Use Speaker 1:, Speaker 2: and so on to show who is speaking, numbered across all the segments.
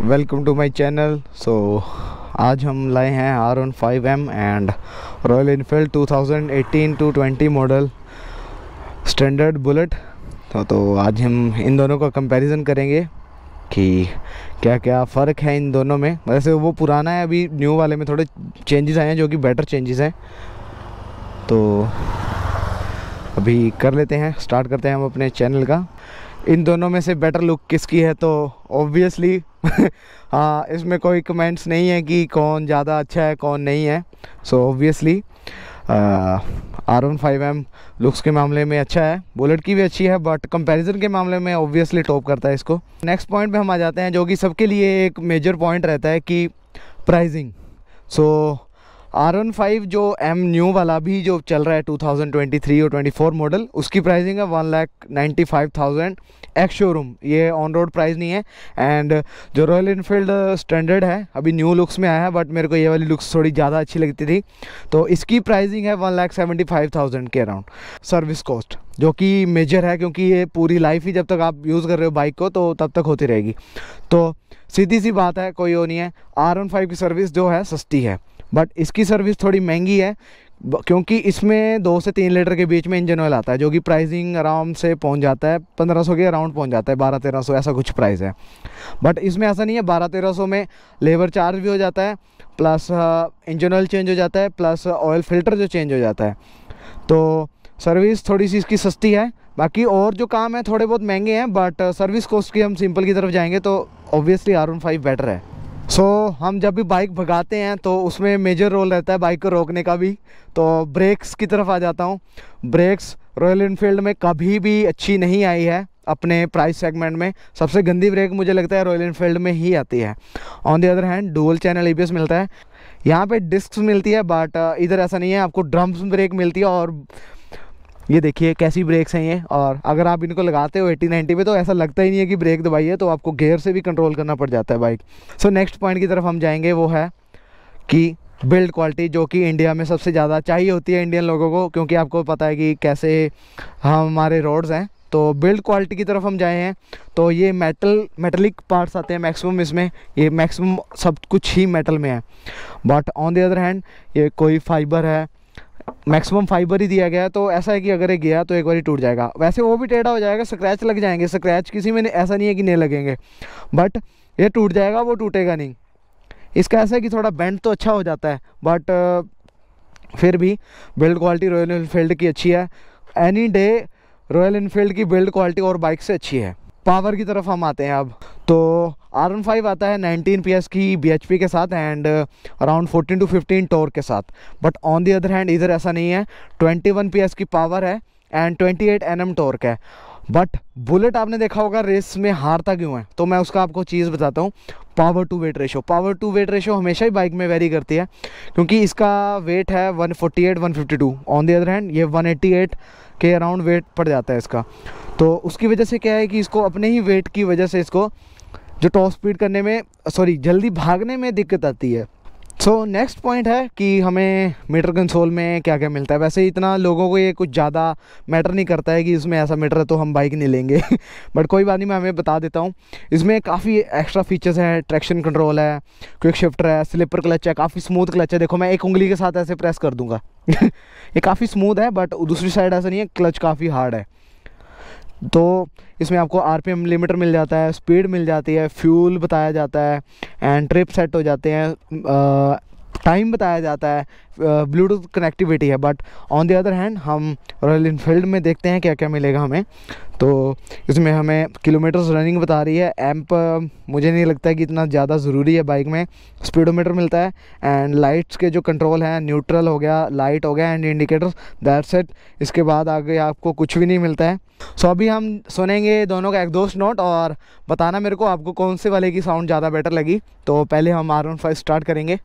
Speaker 1: welcome to my channel so आज हम लाए हैं R one five M and Royal Enfield 2018 to 20 model standard bullet तो, तो आज हम इन दोनों का कंपैरिजन करेंगे कि क्या क्या फ़र्क है इन दोनों में वैसे वो पुराना है अभी न्यू वाले में थोड़े चेंजेस आए हैं जो कि बेटर चेंजेस हैं तो अभी कर लेते हैं स्टार्ट करते हैं हम अपने चैनल का इन दोनों में से बेटर लुक किसकी है तो ऑब्वियसली हाँ इसमें कोई कमेंट्स नहीं है कि कौन ज़्यादा अच्छा है कौन नहीं है so obviously R one five M looks के मामले में अच्छा है बुलेट की भी अच्छी है बट कंपैरिजन के मामले में ऑब्वियसली टॉप करता है इसको नेक्स्ट पॉइंट पे हम आ जाते हैं जो कि सबके लिए एक मेजर पॉइंट रहता है कि pricing so so, R one five जो एम न्यू वाला भी जो चल रहा है 2023 और 24 मॉडल उसकी प्राइसिंग है one lakh ninety five thousand ex showroom ये ऑन रोड प्राइस नहीं है एंड जो रॉयल इनफील्ड स्टैंडर्ड है अभी न्यू लुक्स में आया है बट मेरे को ये वाली लुक्स थोड़ी ज़्यादा अच्छी लगती थी तो इसकी प्राइसिंग है one lakh seventy five thousand के अराउंड सर्विस कॉस्ट जो कि मेजर है क्योंकि ये पूरी लाइफ ही जब तक आप यूज़ कर रहे हो बाइक को तो तब तक होती रहेगी तो सीधी सी बात है कोई वो नहीं है आर वन फाइव की सर्विस जो है सस्ती है बट इसकी सर्विस थोड़ी महंगी है क्योंकि इसमें दो से तीन लीटर के बीच में इंजन ऑयल आता है जो कि प्राइसिंग आराम से पहुंच जाता है पंद्रह सौ के अराउंड पहुंच जाता है बारह तेरह सौ ऐसा कुछ प्राइस है बट इसमें ऐसा नहीं है बारह तेरह सौ में लेबर चार्ज भी हो जाता है प्लस इंजन ऑयल चेंज हो जाता है प्लस ऑयल फिल्टर जो चेंज हो जाता है तो सर्विस थोड़ी सी इसकी सस्ती है बाकी और जो काम है थोड़े बहुत महंगे हैं बट सर्विस कॉस्ट की हम सिंपल की तरफ जाएंगे तो obviously R one five better है सो so, हम जब भी बाइक भगाते हैं तो उसमें मेजर रोल रहता है बाइक को रोकने का भी तो ब्रेक्स की तरफ आ जाता हूँ ब्रेक्स रॉयल इनफील्ड में कभी भी अच्छी नहीं आई है अपने प्राइस सेगमेंट में सबसे गंदी ब्रेक मुझे लगता है रॉयल इनफील्ड में ही आती है on the other hand dual channel ई मिलता है यहाँ पे डिस्क मिलती है बट uh, इधर ऐसा नहीं है आपको ड्रम्स ब्रेक मिलती है और ये देखिए कैसी ब्रेक्स हैं ये और अगर आप इनको लगाते हो एटी नाइन्टी पे तो ऐसा लगता ही नहीं है कि ब्रेक दबाई है तो आपको गेयर से भी कंट्रोल करना पड़ जाता है बाइक सो नेक्स्ट पॉइंट की तरफ हम जाएंगे वो है कि बिल्ड क्वालिटी जो कि इंडिया में सबसे ज़्यादा चाहिए होती है इंडियन लोगों को क्योंकि आपको पता है कि कैसे हमारे रोड्स हैं तो बिल्ड क्वालिटी की तरफ हम जाए हैं तो ये मेटल मेटलिक पार्ट्स आते हैं मैक्सिमम इसमें ये मैक्सिमम सब कुछ ही मेटल में है but on the other hand ये कोई फाइबर है मैक्सिमम फाइबर ही दिया गया है तो ऐसा है कि अगर ये गया तो एक बार टूट जाएगा वैसे वो भी टेढ़ा हो जाएगा स्क्रैच लग जाएंगे स्क्रैच किसी में ऐसा नहीं है कि नहीं लगेंगे बट ये टूट जाएगा वो टूटेगा नहीं इसका ऐसा है कि थोड़ा बैंड तो अच्छा हो जाता है बट फिर भी बिल्ड क्वालिटी रॉयल इनफील्ड की अच्छी है एनी डे रॉयल इनफील्ड की बिल्ड क्वालिटी और बाइक से अच्छी है पावर की तरफ हम आते हैं अब तो आर वन फाइव आता है 19 एस की पी के साथ एंड अराउंड 14 टू 15 टोर के साथ but on the other hand इधर ऐसा नहीं है 21 एस की पावर है एंड 28 एट एन टोर्क है बट बुलेट आपने देखा होगा रेस में हारता क्यों है तो मैं उसका आपको चीज़ बताता हूँ power to weight ratio power to weight ratio हमेशा ही बाइक में वेरी करती है क्योंकि इसका वेट है 148 टू ऑन दी अदर हैंड ये 188 के अराउंड वेट पड़ जाता है इसका तो उसकी वजह से क्या है कि इसको अपने ही वेट की वजह से इसको जो टॉप स्पीड करने में सॉरी जल्दी भागने में दिक्कत आती है सो नेक्स्ट पॉइंट है कि हमें मीटर कंसोल में क्या क्या मिलता है वैसे ही इतना लोगों को ये कुछ ज़्यादा मैटर नहीं करता है कि इसमें ऐसा मीटर है तो हम बाइक नहीं लेंगे बट कोई बात नहीं मैं हमें बता देता हूँ इसमें काफ़ी एक्स्ट्रा फीचर्स हैं ट्रैक्शन कंट्रोल है क्विक शिफ्टर है स्लिपर क्लच है काफ़ी स्मूथ क्लच है देखो मैं एक उंगली के साथ ऐसे प्रेस कर दूँगा ये काफ़ी स्मूथ है बट दूसरी साइड ऐसा नहीं है क्लच काफ़ी हार्ड है तो इसमें आपको आरपीएम लिमिटर मिल जाता है स्पीड मिल जाती है फ्यूल बताया जाता है एंड ट्रिप सेट हो जाते हैं टाइम बताया जाता है ब्लूटूथ कनेक्टिविटी है but on the other hand हम रॉयल इनफील्ड में देखते हैं क्या क्या मिलेगा हमें तो इसमें हमें किलोमीटर्स रनिंग बता रही है एम्प मुझे नहीं लगता है कि इतना ज़्यादा ज़रूरी है बाइक में स्पीडोमीटर मिलता है एंड लाइट्स के जो कंट्रोल हैं न्यूट्रल हो गया लाइट हो गया एंड इंडिकेटर्स दैट सेट इसके बाद आगे आपको कुछ भी नहीं मिलता है सो अभी हम सुनेंगे दोनों का एक दोस्त नोट और बताना मेरे को आपको कौन से वाले की साउंड ज़्यादा बेटर लगी तो पहले हम आर स्टार्ट फाइव स्टार्ट करेंगे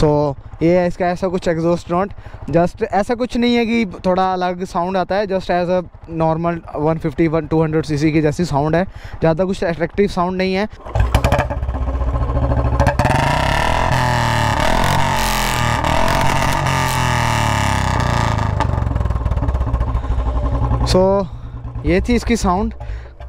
Speaker 1: सो so, ये है इसका ऐसा कुछ एग्जॉस्ट नॉट जस्ट ऐसा कुछ नहीं है कि थोड़ा अलग साउंड आता है just as a normal 150 one 200 C की जैसी साउंड है ज़्यादा कुछ अट्रैक्टिव साउंड नहीं है सो so, ये थी इसकी साउंड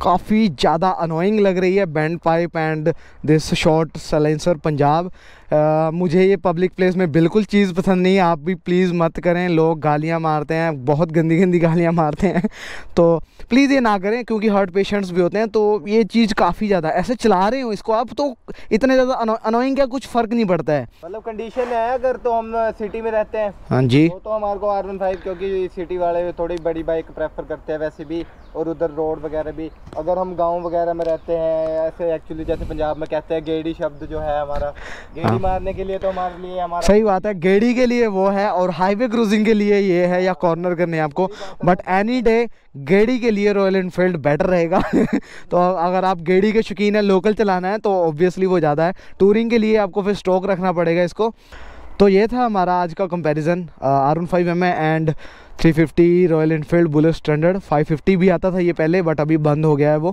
Speaker 1: काफ़ी ज़्यादा अनोइंग लग रही है band pipe and this short silencer Punjab आ, मुझे ये पब्लिक प्लेस में बिल्कुल चीज़ पसंद नहीं है आप भी प्लीज़ मत करें लोग गालियाँ मारते हैं बहुत गंदी गंदी गालियाँ मारते हैं तो प्लीज़ ये ना करें क्योंकि हार्ट पेशेंट्स भी होते हैं तो ये चीज़ काफ़ी ज़्यादा ऐसे चला रहे हो इसको आप तो इतने ज़्यादा अनोइंग क्या कुछ फ़र्क नहीं पड़ता है मतलब कंडीशन है अगर तो हम सिटी में रहते हैं हाँ जी तो हमारे को आर क्योंकि सिटी वाले थोड़ी बड़ी बाइक प्रेफर करते हैं वैसे भी और उधर रोड वगैरह भी अगर हम गांव वगैरह में रहते हैं ऐसे एक्चुअली जैसे पंजाब में कहते हैं गेड़ी शब्द जो है हमारा गेड़ी हाँ मारने के लिए तो मार लिए हमारा सही बात है गेड़ी के लिए वो है और हाईवे क्रूजिंग के लिए ये है या कॉर्नर करने आपको बट एनी डे गेड़ी के लिए रॉयल इनफील्ड बेटर रहेगा तो अगर आप गेड़ी के शौकीन है लोकल चलाना है तो ऑब्वियसली वो ज़्यादा है टूरिंग के लिए आपको फिर स्टॉक रखना पड़ेगा इसको तो ये था हमारा आज का comparison R one five M and 350 Royal Enfield Bullet standard 550 भी आता था ये पहले बट अभी बंद हो गया है वो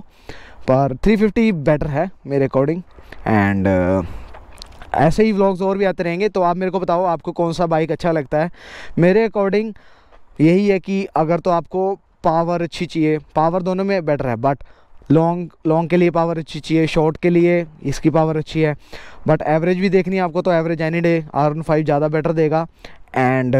Speaker 1: पर 350 बेटर है मेरे अकॉर्डिंग एंड ऐसे ही व्लॉग्स और भी आते रहेंगे तो आप मेरे को बताओ आपको कौन सा बाइक अच्छा लगता है मेरे अकॉर्डिंग यही है कि अगर तो आपको पावर अच्छी चाहिए पावर दोनों में बेटर है बट लॉन्ग लॉन्ग के लिए पावर अच्छी चाहिए शॉर्ट के लिए इसकी पावर अच्छी है बट एवरेज भी देखनी है आपको तो average any day R one five ज़्यादा बेटर देगा एंड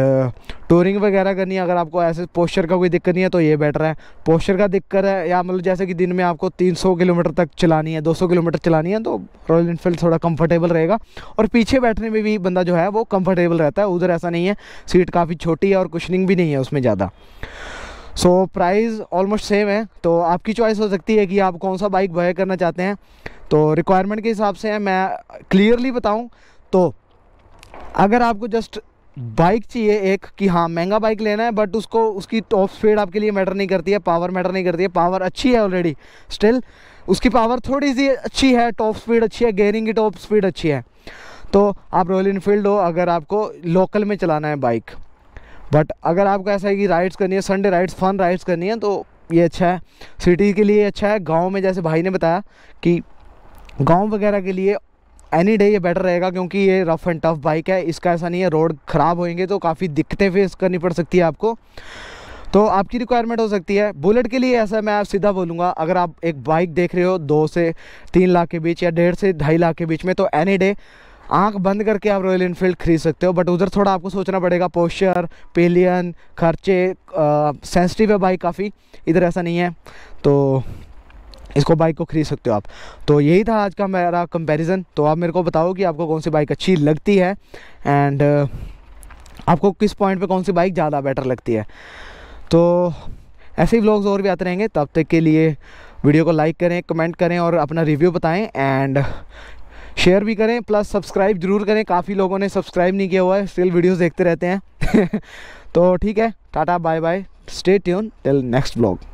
Speaker 1: टूरिंग uh, वगैरह करनी है अगर आपको ऐसे पोस्चर का कोई दिक्कत नहीं है तो ये बेटर है पोस्चर का दिक्कत है या मतलब जैसे कि दिन में आपको 300 किलोमीटर तक चलानी है 200 किलोमीटर चलानी है तो रॉयल इनफील्ड थोड़ा कंफर्टेबल रहेगा और पीछे बैठने में भी बंदा जो है वो कंफर्टेबल रहता है उधर ऐसा नहीं है सीट काफ़ी छोटी है और कुशनिंग भी नहीं है उसमें ज़्यादा सो प्राइस ऑलमोस्ट सेम है तो आपकी चॉइस हो सकती है कि आप कौन सा बाइक बाय करना चाहते हैं तो रिक्वायरमेंट के हिसाब से मैं क्लियरली बताऊँ तो अगर आपको जस्ट बाइक चाहिए एक कि हाँ महंगा बाइक लेना है बट उसको उसकी टॉप स्पीड आपके लिए मैटर नहीं करती है पावर मैटर नहीं करती है पावर अच्छी है ऑलरेडी स्टिल उसकी पावर थोड़ी सी अच्छी है टॉप स्पीड अच्छी है गेयरिंग की टॉप स्पीड अच्छी है तो आप रॉयल इनफील्ड हो अगर आपको लोकल में चलाना है बाइक बट अगर आपको ऐसा है कि राइड्स करनी है संडे राइड्स फन राइड्स करनी है तो ये अच्छा है सिटी के लिए अच्छा है गाँव में जैसे भाई ने बताया कि गाँव वगैरह के लिए एनी डे ये बेटर रहेगा क्योंकि ये रफ़ एंड टफ बाइक है इसका ऐसा नहीं है रोड ख़राब होएंगे तो काफ़ी दिक्कतें फेस करनी पड़ सकती है आपको तो आपकी रिक्वायरमेंट हो सकती है बुलेट के लिए ऐसा मैं आप सीधा बोलूँगा अगर आप एक बाइक देख रहे हो दो से तीन लाख के बीच या डेढ़ से ढाई लाख के बीच में तो एनी डे आँख बंद करके आप रॉयल इनफील्ड खरीद सकते हो बट उधर थोड़ा आपको सोचना पड़ेगा पोस्चर पेलियन खर्चे सेंसिटिव है बाइक काफ़ी इधर ऐसा नहीं है तो इसको बाइक को खरीद सकते हो आप तो यही था आज का मेरा कंपैरिजन तो आप मेरे को बताओ कि आपको कौन सी बाइक अच्छी लगती है एंड uh, आपको किस पॉइंट पे कौन सी बाइक ज़्यादा बेटर लगती है तो ऐसे ही व्लॉग्स और भी आते रहेंगे तब तक के लिए वीडियो को लाइक करें कमेंट करें और अपना रिव्यू बताएँ एंड शेयर भी करें प्लस सब्सक्राइब जरूर करें काफ़ी लोगों ने सब्सक्राइब नहीं किया हुआ है स्टिल वीडियोज़ देखते रहते हैं तो ठीक है tata bye bye stay tuned till next blog